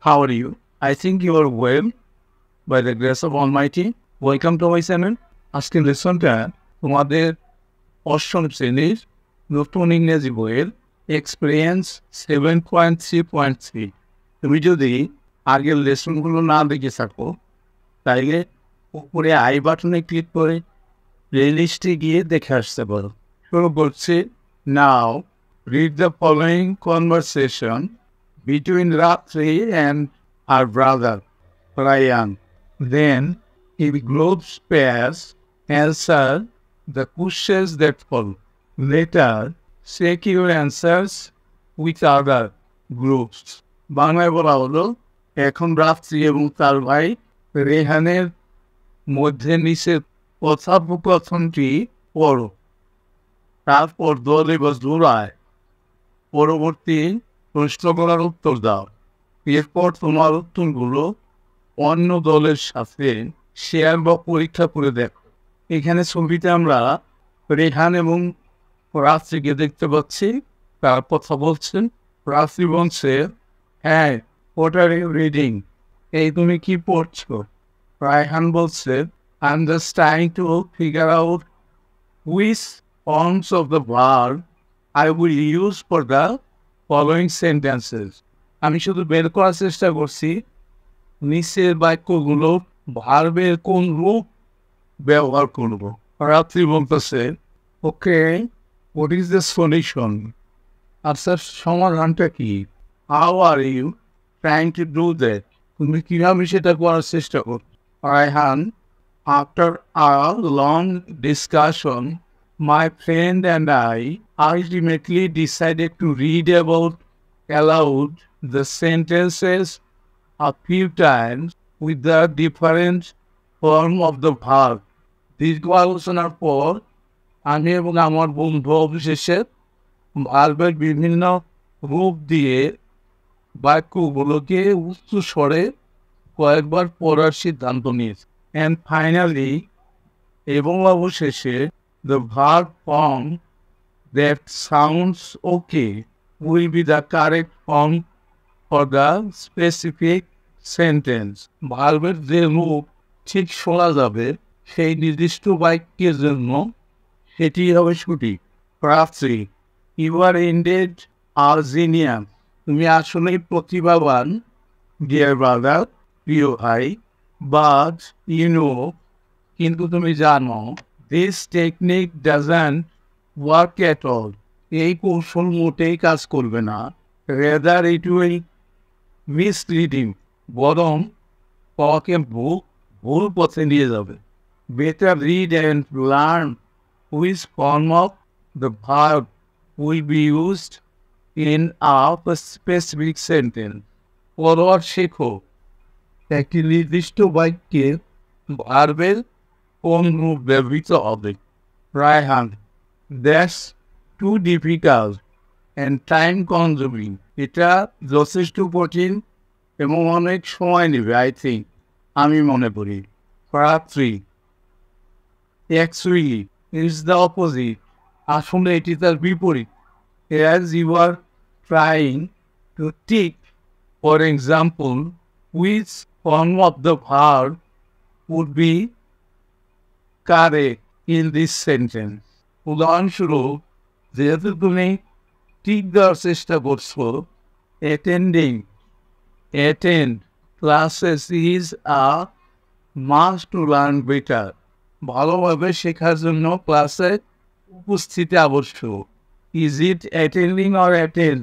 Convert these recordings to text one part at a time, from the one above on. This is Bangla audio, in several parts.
How are you? I think you are well by the grace of Almighty. Welcome to my channel. আজকের লেসনটা তোমাদের অষ্টম শ্রেণীর নতুন ইংরেজি বইয়ের experience seven point three point three তুমি যদি আগের লেসনগুলো না দেখে থাকো তাইলে উপরে আই বাটনে ক্লিক করে প্লেলিস্টে গিয়ে দেখে আসতে পারো শুরু করছি now read the following conversation between Ratri and her brother, Priyan. Then he globes pairs answer the questions that follow. Later, secure answers with other groups. বাংলায় বলা হলো এখন রাত্রি এবং তার ভাই রেহানের মধ্যে নিচের কথোপকথনটি পড়ো তারপর দলে বা জোড়ায় পরবর্তী প্রশ্ন করার উত্তর দাও এরপর তোমার উত্তরগুলো অন্য দলের সাথে শেয়ার বা পরীক্ষা করে দেখো এখানে ছবিতে আমরা রেহান এবং রাত্রিকে দেখতে পাচ্ছি তার কথা বলছেন রাত্রি বলছে হ্যাঁ হোয়াট আর ইউ রিডিং এই তুমি কি পড়ছো রায়হান বলছে I just trying to figure out which ones of the verb I will use for the following sentences আমি শুধু বের করার চেষ্টা করছি নিচের বাক্যগুলো ভার্বের কোন রূপ ব্যবহার করব রাত্রি বলতেছে okay what is the solution আর স্যার সমাধানটা কি how are you trying to do that তুমি কীভাবে সেটা করার চেষ্টা কর Raihan after a long discussion my friend and I ultimately decided to read about aloud the sentences a few times with the different form of the verb. This was দীর্ঘ আলোচনার পর আমি এবং আমার বন্ধু অবশেষে ভার্বের বিভিন্ন রূপ দিয়ে বাক্যগুলোকে উচ্চ স্বরে কয়েকবার পড়ার সিদ্ধান্ত নিয়েছি অ্যান্ড ফাইনালি এবং অবশেষে the verb form that sounds okay will be the correct form for the specific sentence. ভার্বের যে রূপ ঠিক শোনা যাবে সেই নির্দিষ্ট বাক্যের জন্য সেটি হবে সঠিক প্রার্থী ইউ আর ইন্ডেড আর জিনিয়াম তুমি আসলে প্রতিভাবান ডিয়ার ব্রাদার প্রিয় ভাই বাট ইউ নো কিন্তু তুমি জানো this technique doesn't work at all. এই কৌশল মোটেই কাজ করবে না রেদার ইট উইল মিসলিডিং বরং পকে ভুল ভুল পথে নিয়ে যাবে better read and learn which form of the verb will be used in a specific sentence পরওয়ার শেখো একটি নির্দিষ্ট বাক্যে ভার্বের অন্য ব্যবহৃত হবে Raihan that's too difficult and time consuming এটা যথেষ্ট কঠিন এবং অনেক সময় নেবে আই থিঙ্ক আমি মনে করি three actually is the opposite আসলে এটি তার বিপরীত as you are trying to tick for example with one of the verb would be correct in this sentence. উদাহরণস্বরূপ যেহেতু তুমি ঠিক দেওয়ার চেষ্টা করছো attending attend classes is a must to learn better ভালোভাবে শেখার জন্য ক্লাসে উপস্থিতি আবশ্যক is it attending or attend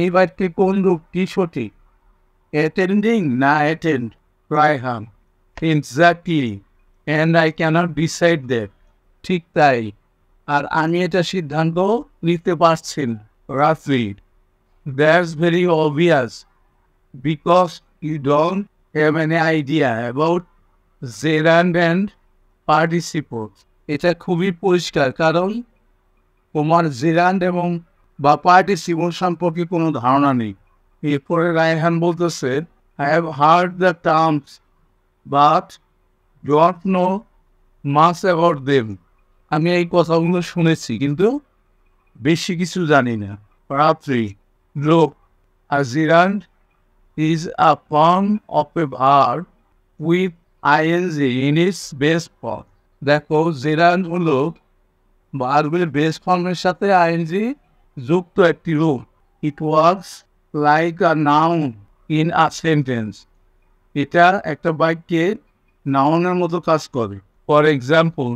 এই বাক্যে কোন রূপটি সঠিক অ্যাটেন্ডিং না attend Raihan exactly and I cannot decide that ঠিক তাই আর আমি এটা সিদ্ধান্ত নিতে পারছি না রাফলি that's very obvious because you don't have an idea about gerund and participle এটা খুবই পরিষ্কার কারণ তোমার জেরান্ড এবং বা পার্টিসিপোট সম্পর্কে কোনো ধারণা নেই এরপরে রায়হান বলতেছে I have heard the terms but যত্ন মাছ নো মাস আমি এই কথাগুলো শুনেছি কিন্তু বেশি কিছু জানি না Ratri look a gerund is a form of a verb with ING in its base form দেখো জেরান হলো ভারগুলির বেস ফর্মের সাথে আইএনজি যুক্ত একটি রূপ it works like a noun in a sentence এটা একটা বাক্যে নাউনের মতো কাজ করে ফর এক্সাম্পল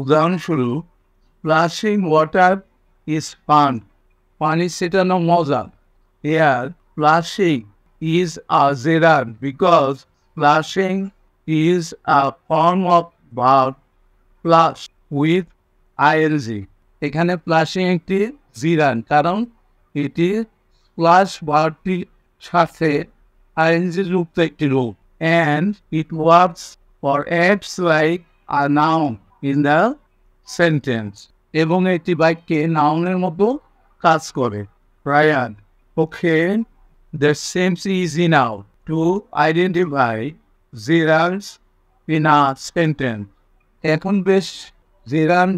উদাহরণস্বরূপ প্লাসিং ওয়াটার ইজ ফান পানি সেটানো মজা air প্লাসিং is a gerund because placing is a form of verb place with ING এখানে প্লাসিং একটি জিরান কারণ এটি প্লাস ভার্বটির সাথে আইএনজি যুক্ত একটি রূপ and it works for apps like a noun in the sentence. এবং একটি বাক্যে নাউনের মতো কাজ করে Raihan okay the seems easy now to identify gerunds in a sentence এখন বেশ জিরান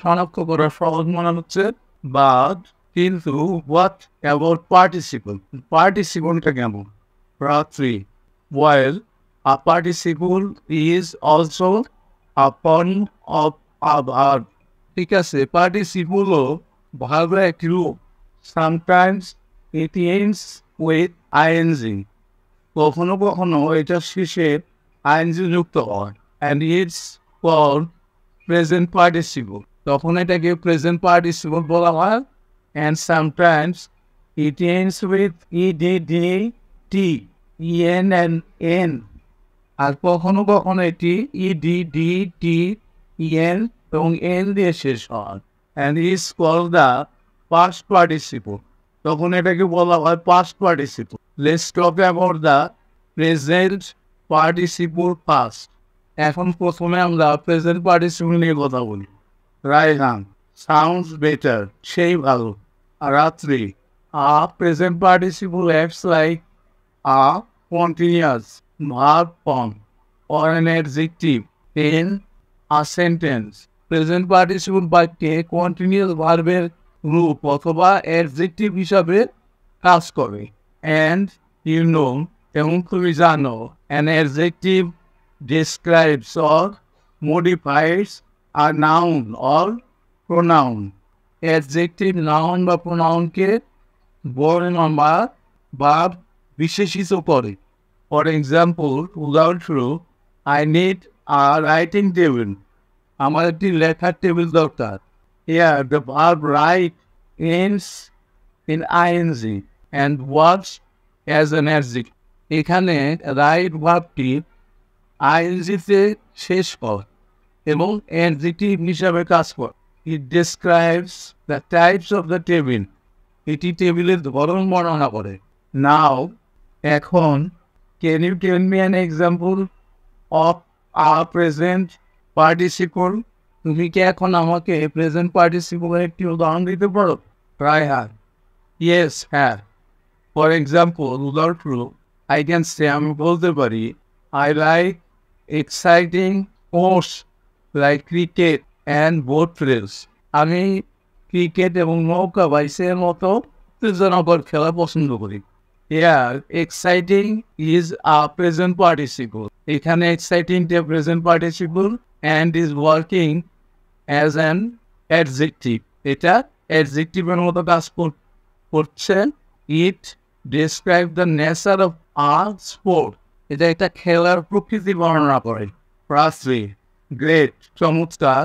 শনাক্ত করা সহজ মনে হচ্ছে বাট কিন্তু হোয়াট অ্যাবাউট পার্টিসিপল পার্টিসিপলটা কেমন রাত্রি while a participle is also upon of a verb. ঠিক আছে participle ও ভার্বের একটি রূপ sometimes it ends with ING কখনো কখনো এটা শেষে আইএনজি যুক্ত হয় and it's for present participle তখন এটাকে প্রেজেন্ট পার্টিসিপল বলা হয় and sometimes it ends with ED D T EN N N আর কখনো কখনো এটি ইডি ডি টি ইএন এবং এন দিয়ে শেষ হয় and is called the past participle তখন এটাকে বলা হয় past participle let's talk about the present participle past এখন প্রথমে আমরা প্রেজেন্ট পার্টিসিপল নিয়ে কথা বলি রায়হান সাউন্ডস বেটার সেই ভালো রাত্রি আ প্রেজেন্ট পার্টিসিপল অ্যাপস like a continuous verb form or an adjective in a sentence. Present participle by continuous verb রূপ অথবা অ্যাডজেক্টিভ হিসাবে কাজ করে অ্যান্ড ইউ নো এবং তুমি জানো an adjective describes or modifies a noun or pronoun adjective noun বা প্রোনাউনকে বর্ণনা বা বিশেষিত করে ফর এক্সাম্পল উদাহরণস্বরূপ I need a writing table আমার একটি লেখার টেবিল দরকার Here, the verb write ends in ing and works as an adjective. এখানে রাইট ভার্বটি আইএনজিতে শেষ কর এবং অ্যাডজেক্টিভ হিসাবে কাজ কর it describes the types of the table এটি টেবিলের ধরন বর্ণনা করে নাও এখন can you can me an example of a present participle তুমি কি এখন আমাকে প্রেজেন্ট পার্টিসিপলের একটি উদাহরণ দিতে পারো প্রায় হ্যাঁ ইয়েস হ্যাঁ ফর এক্সাম্পল উদাহরণ আই ক্যান সে আমি বলতে পারি I like exciting sports like cricket and boat race আমি ক্রিকেট এবং নৌকা বাইসের মতো দুজনগর খেলা পছন্দ করি Yeah, exciting is a present participle. it can exciting the present participle and is working as an adjective. এটা adjective-এর the কাজ করছে it describe the nature of a sport. it একটা খেলার প্রকৃতি বর্ণনা করে Firstly, great, চমৎকার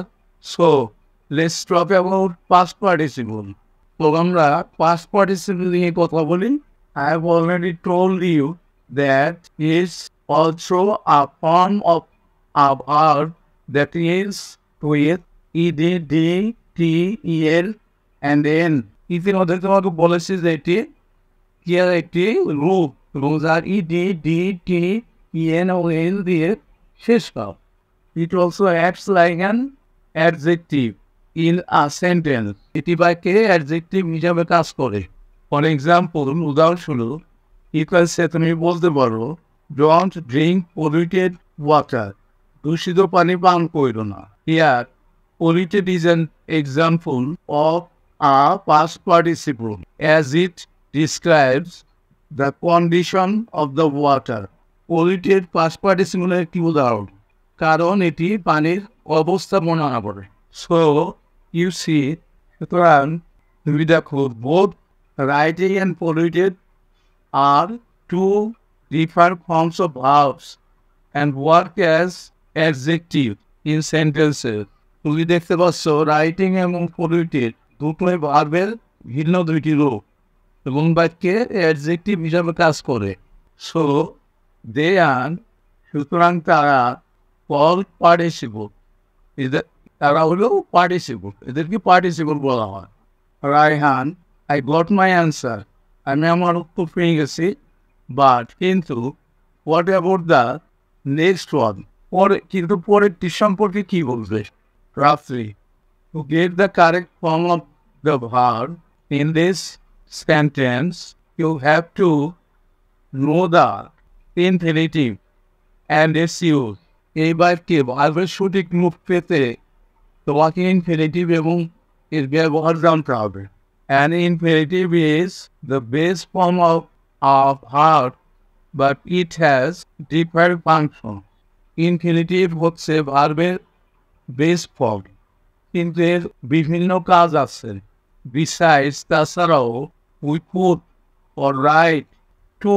so let's talk about past participle তো আমরা পাস্ট পার্টিসিপল নিয়ে কথা বলি I have already told you that is also a form of, of art that is with ed, d, t, el, and n. ইতিমধ্যে তোমাকে বলেছি যে এটি কিয়ার একটি রূপ এবং যার E D D T EN ও এল দিয়ে শেষ পাও ইট অলসো অ্যাপস like an adjective in a sentence এটি বাক্যে অ্যাডজেক্টিভ হিসাবে কাজ করে ফর এক্সাম্পল উদাহরণস্বরূপ ইউ সে তুমি বলতে পারো ডোন্ট ড্রিঙ্ক পলিউটেড ওয়াটার দূষিত পানি পান করিল না here polluted is an example of a past participle as it describes the condition of the water polluted past participle একটি উদাহরণ কারণ এটি পানির অবস্থা না পড়ে সো ইউ সি সুতরাং তুমি দেখো বোধ writing and polluted are two different forms of verbs and work as adjective in sentences. তুমি দেখতে পাচ্ছ রাইটিং এবং polluted দুটোই ভার্বের ভিন্ন দুইটি রূপ এবং বাক্যে অ্যাডজেক্টিভ হিসাবে কাজ করে সো দে আন সুতরাং তারা কল পার্টিসিপল এদের তারা হলো পার্টিসিপল এদেরকে পার্টিসিপল বলা হয় Raihan I got my answer আমি আমার উত্তর পেয়ে গেছি বাট কিন্তু what about the next one পরে কিন্তু পরেরটি সম্পর্কে কী বলবে রাফলি to get the correct form of the verb in this sentence you have to know the infinitive and its use এই বাক্যে ভার্বের সঠিক মুখ পেতে তোমাকে ইনফিনিটিভ এবং এর ব্যবহার জানতে হবে An infinitive is the base form of, of art, but it has different function. Infinitive হচ্ছে ভার্বের বেস ফর্ম কিন্তু এর বিভিন্ন কাজ আছে বিসাইডস তাছাড়াও we put or write to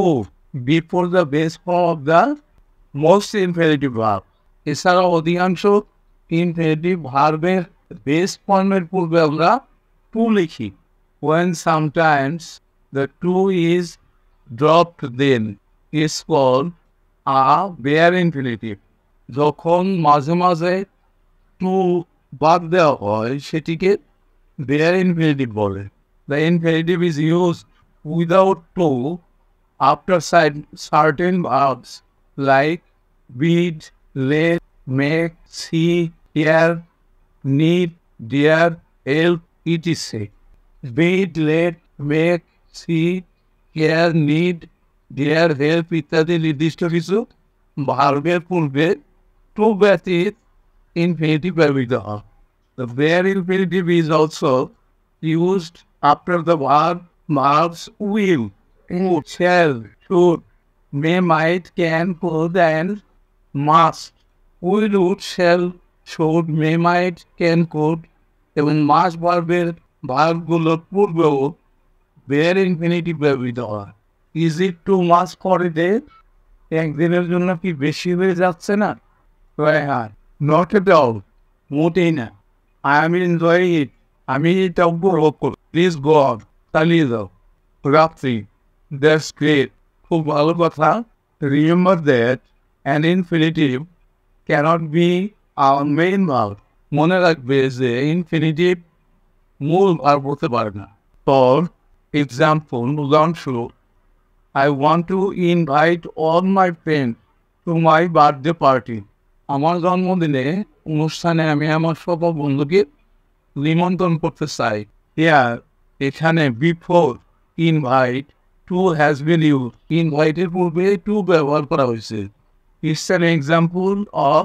before the base form of the most infinitive verb এছাড়া অধিকাংশ ইনফিনিটিভ ভার্বের বেস ফর্মের পূর্বে আমরা টু লিখি when sometimes the two is dropped then is called a bare infinitive যখন মাঝে মাঝে টু বাদ দেওয়া হয় সেটিকে বেয়ার ইনফিনিটিভ বলে the infinitive is use without to after side certain verbs like bid let make see hear need dare এল it is set Be late, make, see, care, need, dear, help ইত্যাদি নির্দিষ্ট কিছু ভার্বের পূর্বে টু ব্যতীত ইনফিনিটিভ ব্যবহৃত হয় The where infinitive is also used after the verb verbs will, would, shall, should, may, might, can, could, and must. Will, would, shall, should, may, might, can, could, এবং মাস ভার্বের ভাগগুলো পূর্বেও বেয়ার ইনফিনিটি ব্যবহৃত হয় ইজ ইট টু মাস ফর দে একদিনের জন্য কি বেশি হয়ে যাচ্ছে না হ্যাঁ নট এ ডাউট মোটেই না আই এম এনজয় ইট আমি এটা উপভোগ করি প্লিজ গো আউট চালিয়ে যাও রাত্রি দ্যাটস গ্রেট খুব ভালো কথা remember that an infinitive cannot be our main mouth মনে রাখবে যে ইনফিনিটিভ মূল আর বলতে পারে না ফর এক্সাম্পল উদাহরণস্বরূপ I want to invite all my friend to my birthday party আমার জন্মদিনে অনুষ্ঠানে আমি আমার সব বন্ধুকে নিমন্ত্রণ করতে চাই ইয়ার এখানে before invite to has been use ইনভাইটের পূর্বে টু ব্যবহার করা হয়েছে it's an example of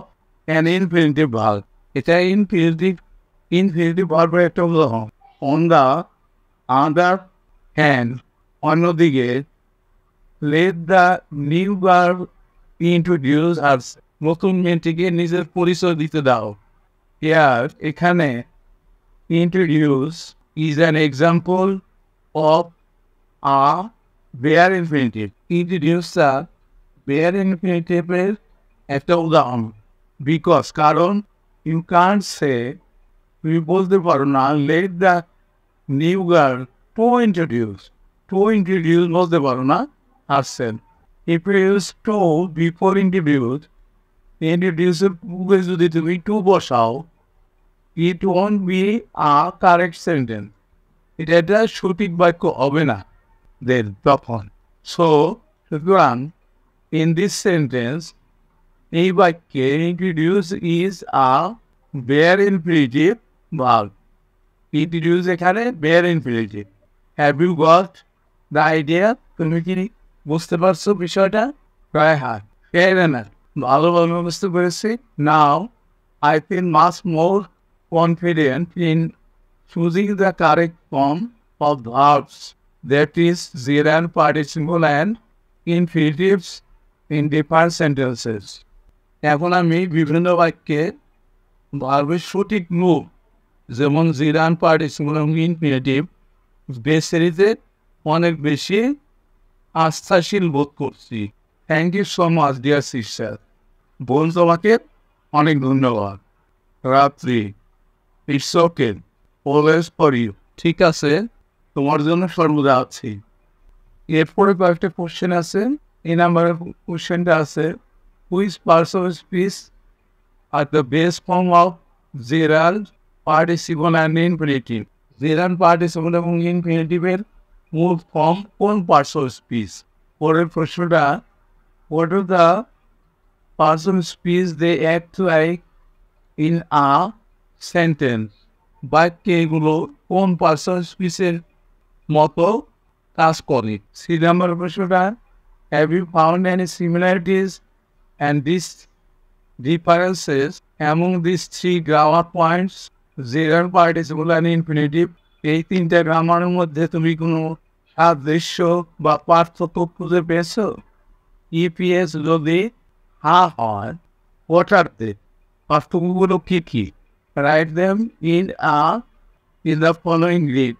an infinitive ভাগ এটা ইনফিনিটিভ ইনফিনিটিভ ভার্বের হলো অন দ্য আদার হ্যান্ড অন্যদিকে let the new verb introduce আর নতুন মেয়েটিকে নিজের পরিচয় দিতে দাও ইয়ার এখানে introduce is an example of a bare infinitive ইন্ট্রোডিউসটা বেয়ার ইনফিনিটিভের একটা উদাহরণ বিকজ কারণ you can't say We people the Varuna led the new girl to introduce. To introduce was the Varuna herself. If you stole before interviewed, introduce Vesudhi to me to Boshao, it won't be a correct sentence. It had a shooting by Kohavena, then Dapon. So, in this sentence, Evaike introduced is a very imperative Wow. It use এখানে bare infinitive have you got the idea তুমি কি বুঝতে পারছো বিষয়টা গায়ে হাত না ভালো ভালো বুঝতে পেরেছি now I feel much more confident in choosing the correct form of verbs that is gerund and participle and infinitives in different sentences এখন আমি বিভিন্ন বাক্যে ভার্বের সঠিক রূপ যেমন জিরান পার্ট ইসমুলমিন ক্রিয়েটিভ বে সিরিজে অনেক বেশি আস্থাশীল বোধ করছি thank you so much dear sister বোন তোমাকে অনেক ধন্যবাদ Ratri it's okay always for you ঠিক আছে তোমার জন্য সর্বদা আছি এরপরে কয়েকটা কোশ্চেন আছে এই নাম্বারের কোশ্চেনটা আছে which parts of speech are the best form of gerund participle and infinitive gerund participle এবং ইনফিনিটিভের মূল ফর্ম কোন পার্টস অফ স্পিচ পরের প্রশ্নটা what the parts of speech they act like in a sentence বাক্যে এগুলো কোন পার্টস অফ স্পিচের মতো কাজ করে সি নাম্বার প্রশ্নটা have you found any similarities and this differences among these three grammar points gerund and infinitive এই তিনটে গ্রামারের মধ্যে তুমি কোনো সাদৃশ্য বা পার্থক্য খুঁজে পেয়েছ ইপিএস e যদি হা হয় দে পার্থক্যগুলো কী কী write them in a in the following grid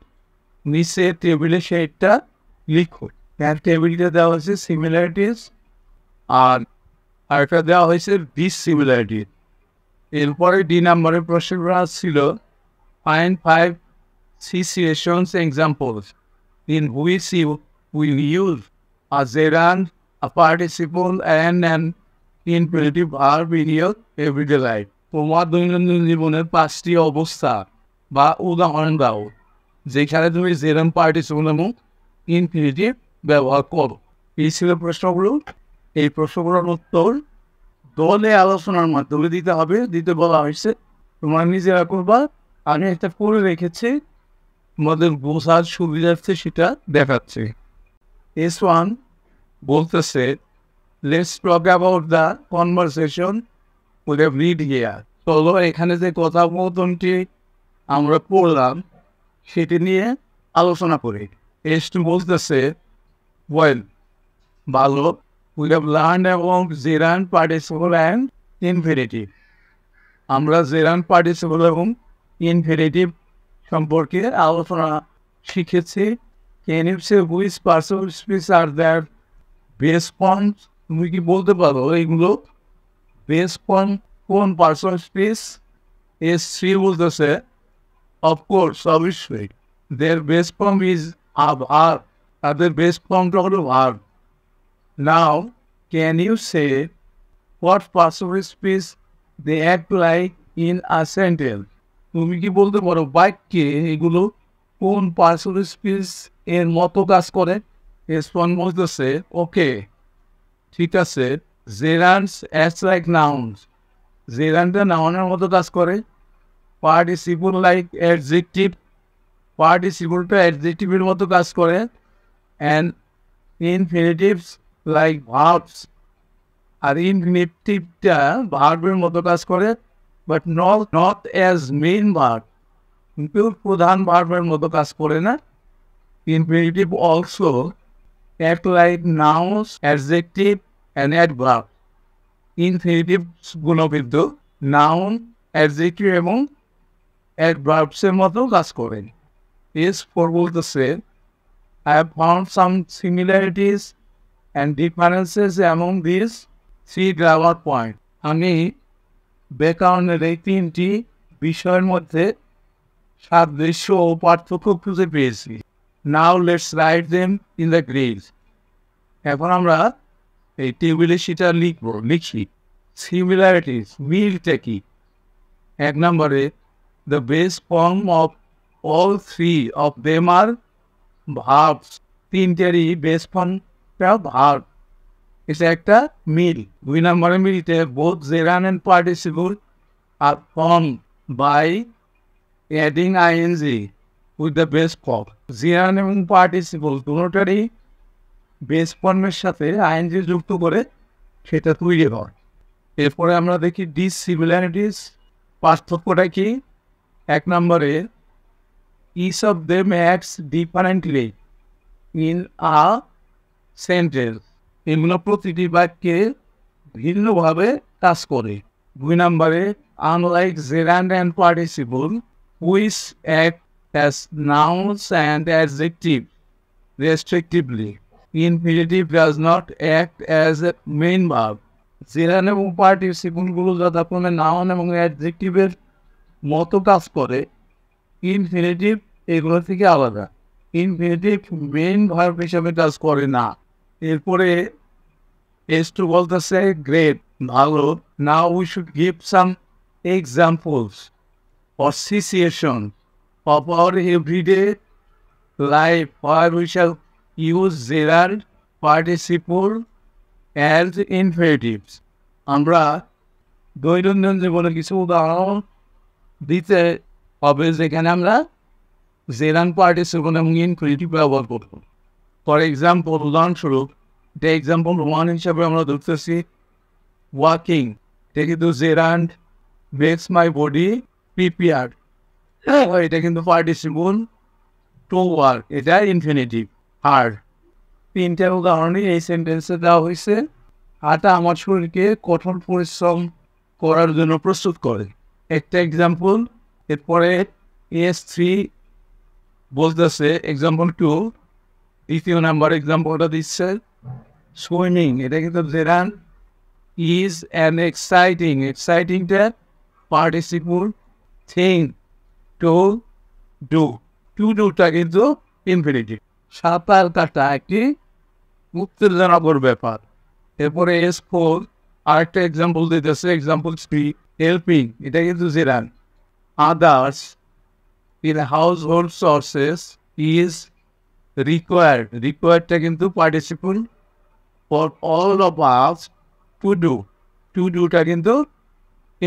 নিচে টেবিলে সেইটা লিখো তার টেবিলটা দেওয়া হয়েছে সিমিলারিটিস আর আরেকটা দেওয়া হয়েছে ডিসিমিলারিটিস এরপরে ডি নাম্বারের প্রশ্নটা ছিল find five situations examples in which you will use a gerund a participle and and infinitive আর বিনিয়োগ এভরিডে লাইফ তোমার দৈনন্দিন জীবনের পাঁচটি অবস্থা বা উদাহরণ দাও যেখানে তুমি জেরান পার্টিসিপল এবং ইনফিনিটিভ ব্যবহার করো এই ছিল প্রশ্নগুলো এই প্রশ্নগুলোর উত্তর দলে আলোচনার মাধ্যমে দিতে হবে দিতে বলা হয়েছে তোমার নিজেরা করবা আমি একটা করে রেখেছি তোমাদের বোঝার সুবিধার্থে সেটা দেখাচ্ছে এস ওয়ান বলতেছে let's talk about the conversation with Reed here চলো এখানে যে কথা মতনটি আমরা পড়লাম সেটি নিয়ে আলোচনা করি এস টু বলতেছে ওয়েল ভালো We have learned about Zeran participle and infinitive. আমরা জেরান পার্টিসিপল এবং ইনফিনিটিভ সম্পর্কে আলোচনা শিখেছি can you say which personal speech are their base form তুমি কি বলতে পারো এইগুলো বেস ফর্ম কোন পার্সোনাল স্পিচ এস সি বলতেছে অফকোর্স অবশ্যই দের বেস পাম্প ইজ আর তাদের বেস পাম্পটা হলো verb Now, can you say what passive speech they apply in a sentence? তুমি কি বলতে পারো বাক্যে এগুলো কোন পার্সোনাল স্পিচ এর মতো কাজ করে রেসপন বলতেছে ওকে ঠিক আছে জেরান্স অ্যাস লাইক নাউন্স জেরানটা নাউনের মতো কাজ করে পার্টিসিপল লাইক অ্যাডজেক্টিভ পার্টিসিপলটা অ্যাডজেক্টিভের মতো কাজ করে অ্যান্ড ইনফিনিটিভস লাইক ভার্বস আর ইনফিনিটিভটা ভার্বের মতো কাজ করে but not not as main verb কিন্তু প্রধান ভার্বের মতো কাজ করে না infinitive also act like nouns, adjective, and adverb. Infinitive গুলো গুণবিদ্ধ নাউন অ্যাডজেক্টিভ এবং ভার্বসের মতো কাজ করেন ইস ফর বলতেছে I have found some similarities and differences among these three grammar point আমি ব্যাকরণের এই তিনটি বিষয়ের মধ্যে সাদৃশ্য ও পার্থক্য খুঁজে পেয়েছি now let's write them in the grid এখন আমরা এই টেবিলে সেটা লিখব লিখি সিমিলারিটিস মিলটা কি এক নম্বরে the best form of all three of them are verbs তিনটেরই বেস্ট ফর্ম একটা ভার্ব এটা একটা মিল দুই নম্বরে মিলতে both gerund and participle are form by adding ING with the base form gerund এবং পার্টিসিপুল দুটারই বেস ফর্মের সাথে আইএনজি যুক্ত করে সেটা তৈরি হয় এরপরে আমরা দেখি ডিসিমিলারিটিস পার্থক্যটা কি এক নম্বরে each of them acts differently in a sentence এগুলো প্রতিটি বাক্যে ভিন্নভাবে কাজ করে দুই নম্বরে unlike gerund and participle which act as nouns and adjective restrictively infinitive does not act as a main verb gerund এবং পার্টিসিপলগুলো যথাক্রমে নাউন এবং অ্যাডজেক্টিভের মতো কাজ করে ইনফিনিটিভ এগুলো থেকে আলাদা ইনফিনিটিভ মেইন ভার্ব হিসাবে কাজ করে না এরপরে এস টু বলতেছে গ্রেট ভালো now we should give some examples association of our everyday life আর we shall use gerund participle as infinitives আমরা দৈনন্দিন জীবনে কিছু উদাহরণ দিতে হবে যেখানে আমরা জেরান পার্টিসিপল এবং ইনফেটিভ ব্যবহার করবো ফর এক্সাম্পল উদাহরণস্বরূপ দে এক্সাম্পল ওয়ান হিসাবে আমরা ধরতেছি ওয়াকিং এটা কিন্তু gerund makes my body prepare এটা কিন্তু পার্টিসিপল টু ওয়ার্ক এটা ইনফিনিটিভ আর তিনটা উদাহরণই এই সেন্টেন্সে দেওয়া হয়েছে আটা আমার শরীরকে কঠোর পরিশ্রম করার জন্য প্রস্তুত করে একটা এক্সাম্পল এরপরে এস থ্রি বলতেছে এক্সাম্পল টু দ্বিতীয় নাম্বার এক্সাম্পলটা দিচ্ছে সুইমিং এটা কিন্তু জেরান ইজ অ্যান এক্সাইটিং এক্সাইটিংটা participle thing to do to ডুটা কিন্তু ইনফিনিটি সাঁতার কাটা একটি উত্তেজনাকর ব্যাপার এরপরে এস ফোর আরেকটা এক্সাম্পল দিতেছে এক্সাম্পল থ্রি হেল্পিং এটা কিন্তু gerund others in household sources is required. Requiredটা কিন্তু participle for all of us to do to ডুটা কিন্তু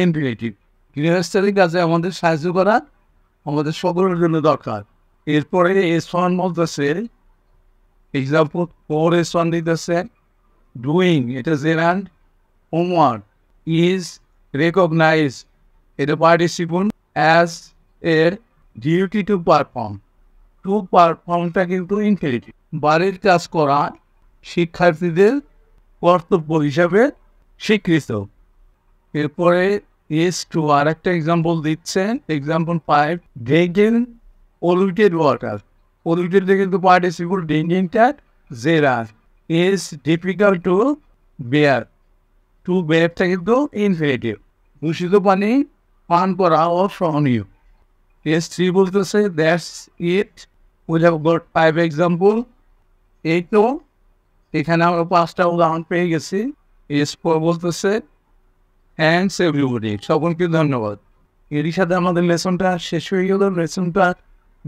ইনফিনিটিভ গৃহস্থের কাজে আমাদের সাহায্য করা আমাদের সকলের জন্য দরকার এরপরে এস ওয়ান বলতেছে এক্সাম্পল ফোর এস ওয়ান দিতেছে ডুইং এটা জেরান হোমওয়ার্ক ইজ রেকগনাইজ এটা participle as a duty to perform to পারফর্মটা কিন্তু ইনফিনিটিভ বাড়ির কাজ করা শিক্ষার্থীদের কর্তব্য হিসাবে স্বীকৃত এরপরে এস টু আর একটা এক্সাম্পল দিচ্ছেন example five drinking polluted water polluted কিন্তু পার্টিসিপুল ড্রিঙ্কিংটা gerund is difficult to bear to বেয়ারটা কিন্তু ইনফিনিটিভ দূষিত পানি পান করা অসহনীয় এস থ্রি বলতেছে that's it we have got five example এই তো এখানে আমরা পাঁচটা উদাহরণ পেয়ে গেছি এসপোর বলতেছে থ্যাংকস এভরিবডি সকলকে ধন্যবাদ এরই সাথে আমাদের লেসনটা শেষ হয়ে গেল লেসনটা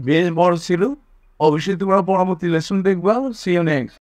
বেশ বড় ছিল অবশ্যই তোমরা পরবর্তী লেসন দেখবা সিও নেক্সট